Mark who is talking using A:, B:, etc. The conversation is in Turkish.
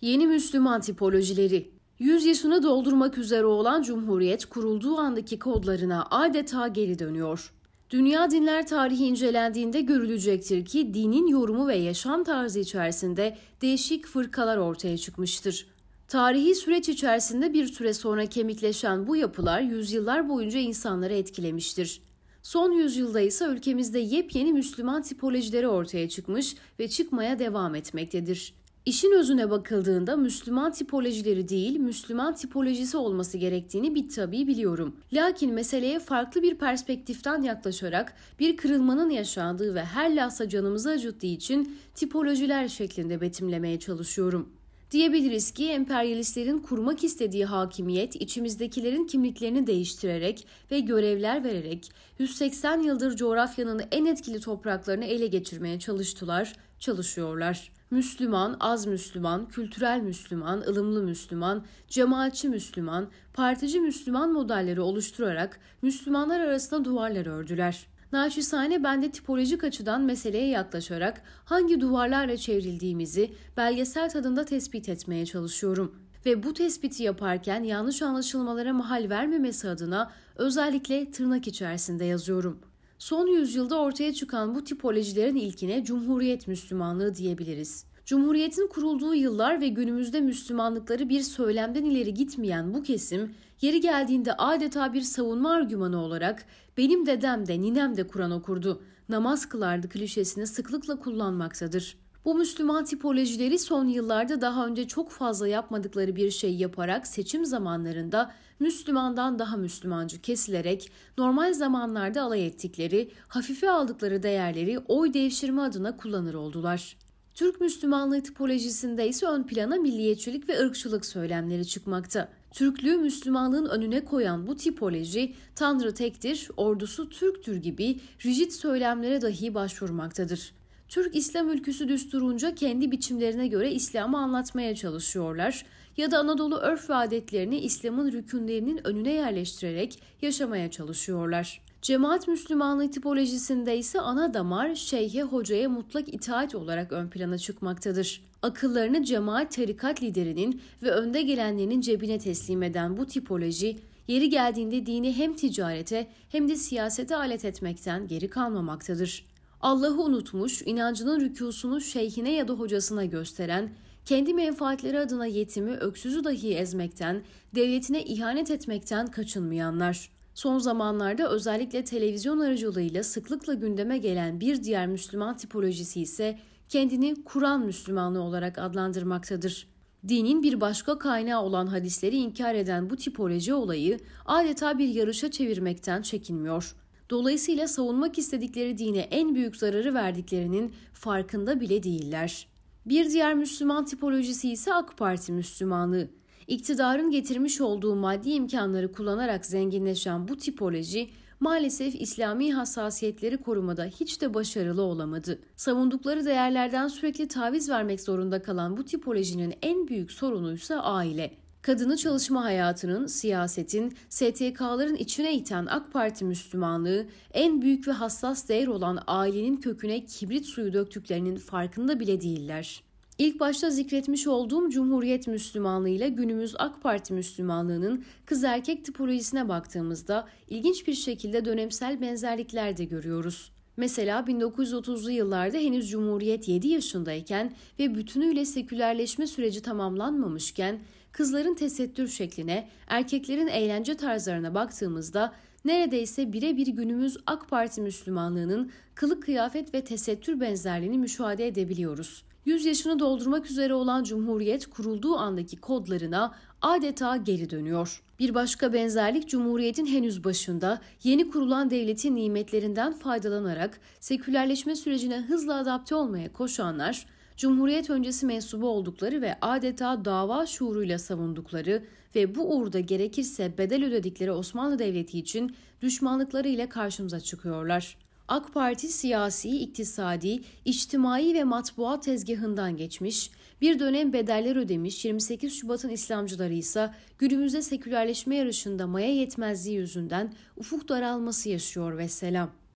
A: Yeni Müslüman tipolojileri 100 yaşını doldurmak üzere olan Cumhuriyet kurulduğu andaki kodlarına adeta geri dönüyor. Dünya dinler tarihi incelendiğinde görülecektir ki dinin yorumu ve yaşam tarzı içerisinde değişik fırkalar ortaya çıkmıştır. Tarihi süreç içerisinde bir süre sonra kemikleşen bu yapılar yüzyıllar boyunca insanları etkilemiştir. Son yüzyılda ise ülkemizde yepyeni Müslüman tipolojileri ortaya çıkmış ve çıkmaya devam etmektedir. İşin özüne bakıldığında Müslüman tipolojileri değil, Müslüman tipolojisi olması gerektiğini bir tabii biliyorum. Lakin meseleye farklı bir perspektiften yaklaşarak bir kırılmanın yaşandığı ve her lahsa canımızı acıttığı için tipolojiler şeklinde betimlemeye çalışıyorum. Diyebiliriz ki emperyalistlerin kurmak istediği hakimiyet içimizdekilerin kimliklerini değiştirerek ve görevler vererek 180 yıldır coğrafyanın en etkili topraklarını ele geçirmeye çalıştılar çalışıyorlar. Müslüman, az Müslüman, kültürel Müslüman, ılımlı Müslüman, cemaatçi Müslüman, partici Müslüman modelleri oluşturarak Müslümanlar arasında duvarlar ördüler. Naçizane ben de tipolojik açıdan meseleye yaklaşarak hangi duvarlarla çevrildiğimizi belgesel tadında tespit etmeye çalışıyorum ve bu tespiti yaparken yanlış anlaşılmalara mahal vermemesi adına özellikle tırnak içerisinde yazıyorum. Son yüzyılda ortaya çıkan bu tipolojilerin ilkine Cumhuriyet Müslümanlığı diyebiliriz. Cumhuriyetin kurulduğu yıllar ve günümüzde Müslümanlıkları bir söylemden ileri gitmeyen bu kesim, yeri geldiğinde adeta bir savunma argümanı olarak benim dedem de ninem de Kur'an okurdu, namaz kılardı klişesini sıklıkla kullanmaktadır. Bu Müslüman tipolojileri son yıllarda daha önce çok fazla yapmadıkları bir şey yaparak seçim zamanlarında Müslümandan daha Müslümancı kesilerek normal zamanlarda alay ettikleri, hafife aldıkları değerleri oy devşirme adına kullanır oldular. Türk Müslümanlığı tipolojisinde ise ön plana milliyetçilik ve ırkçılık söylemleri çıkmakta. Türklüğü Müslümanlığın önüne koyan bu tipoloji, Tanrı tektir, ordusu Türktür gibi rigid söylemlere dahi başvurmaktadır. Türk İslam ülküsü düsturunca kendi biçimlerine göre İslam'ı anlatmaya çalışıyorlar ya da Anadolu örf ve adetlerini İslam'ın rükünlerinin önüne yerleştirerek yaşamaya çalışıyorlar. Cemaat Müslümanlığı tipolojisinde ise ana damar şeyhe hocaya mutlak itaat olarak ön plana çıkmaktadır. Akıllarını cemaat tarikat liderinin ve önde gelenlerinin cebine teslim eden bu tipoloji yeri geldiğinde dini hem ticarete hem de siyasete alet etmekten geri kalmamaktadır. Allah'ı unutmuş, inancının rükusunu şeyhine ya da hocasına gösteren, kendi menfaatleri adına yetimi, öksüzü dahi ezmekten, devletine ihanet etmekten kaçınmayanlar. Son zamanlarda özellikle televizyon aracılığıyla sıklıkla gündeme gelen bir diğer Müslüman tipolojisi ise kendini Kur'an Müslümanlığı olarak adlandırmaktadır. Dinin bir başka kaynağı olan hadisleri inkar eden bu tipoloji olayı adeta bir yarışa çevirmekten çekinmiyor. Dolayısıyla savunmak istedikleri dine en büyük zararı verdiklerinin farkında bile değiller. Bir diğer Müslüman tipolojisi ise AK Parti Müslümanlığı. İktidarın getirmiş olduğu maddi imkanları kullanarak zenginleşen bu tipoloji maalesef İslami hassasiyetleri korumada hiç de başarılı olamadı. Savundukları değerlerden sürekli taviz vermek zorunda kalan bu tipolojinin en büyük sorunu ise aile. Kadını çalışma hayatının, siyasetin, STK'ların içine iten AK Parti Müslümanlığı en büyük ve hassas değer olan ailenin köküne kibrit suyu döktüklerinin farkında bile değiller. İlk başta zikretmiş olduğum Cumhuriyet Müslümanlığı ile günümüz AK Parti Müslümanlığının kız erkek tipolojisine baktığımızda ilginç bir şekilde dönemsel benzerlikler de görüyoruz. Mesela 1930'lu yıllarda henüz Cumhuriyet 7 yaşındayken ve bütünüyle sekülerleşme süreci tamamlanmamışken kızların tesettür şekline, erkeklerin eğlence tarzlarına baktığımızda neredeyse birebir günümüz AK Parti Müslümanlığının kılık kıyafet ve tesettür benzerliğini müşahede edebiliyoruz. 100 yaşını doldurmak üzere olan Cumhuriyet kurulduğu andaki kodlarına adeta geri dönüyor. Bir başka benzerlik Cumhuriyet'in henüz başında yeni kurulan devletin nimetlerinden faydalanarak sekülerleşme sürecine hızla adapte olmaya koşanlar Cumhuriyet öncesi mensubu oldukları ve adeta dava şuuruyla savundukları ve bu uğurda gerekirse bedel ödedikleri Osmanlı Devleti için düşmanlıkları ile karşımıza çıkıyorlar. AK Parti siyasi, iktisadi, içtimai ve matbuat tezgahından geçmiş, bir dönem bedeller ödemiş 28 Şubat'ın İslamcıları ise günümüzde sekülerleşme yarışında maya yetmezliği yüzünden ufuk daralması yaşıyor ve selam.